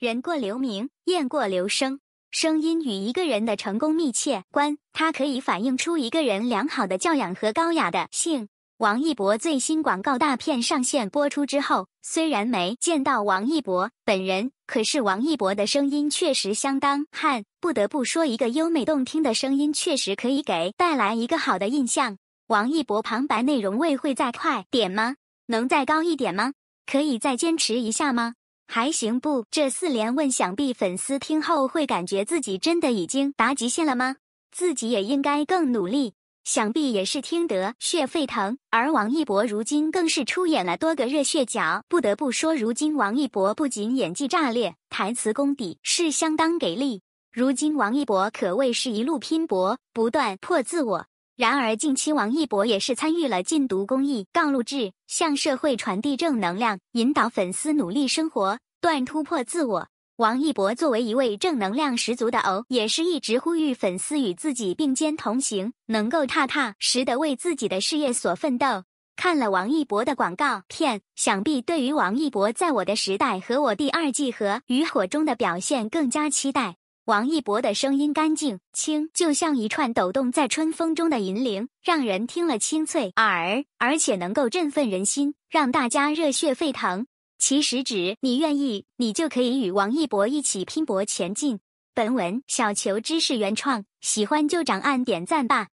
人过留名，雁过留声。声音与一个人的成功密切关，它可以反映出一个人良好的教养和高雅的性。王一博最新广告大片上线播出之后，虽然没见到王一博本人，可是王一博的声音确实相当悍。不得不说，一个优美动听的声音确实可以给带来一个好的印象。王一博旁白内容会再快点吗？能再高一点吗？可以再坚持一下吗？还行不？这四连问想必粉丝听后会感觉自己真的已经达极限了吗？自己也应该更努力。想必也是听得血沸腾。而王一博如今更是出演了多个热血角，不得不说，如今王一博不仅演技炸裂，台词功底是相当给力。如今王一博可谓是一路拼搏，不断破自我。然而，近期王一博也是参与了禁毒公益杠告录制，向社会传递正能量，引导粉丝努力生活、断突破自我。王一博作为一位正能量十足的偶，也是一直呼吁粉丝与自己并肩同行，能够踏踏实实的为自己的事业所奋斗。看了王一博的广告片，想必对于王一博在《我的时代》和《我第二季》和《余火》中的表现更加期待。王一博的声音干净清，就像一串抖动在春风中的银铃，让人听了清脆耳，而且能够振奋人心，让大家热血沸腾。其实指你愿意，你就可以与王一博一起拼搏前进。本文小球知识原创，喜欢就长按点赞吧。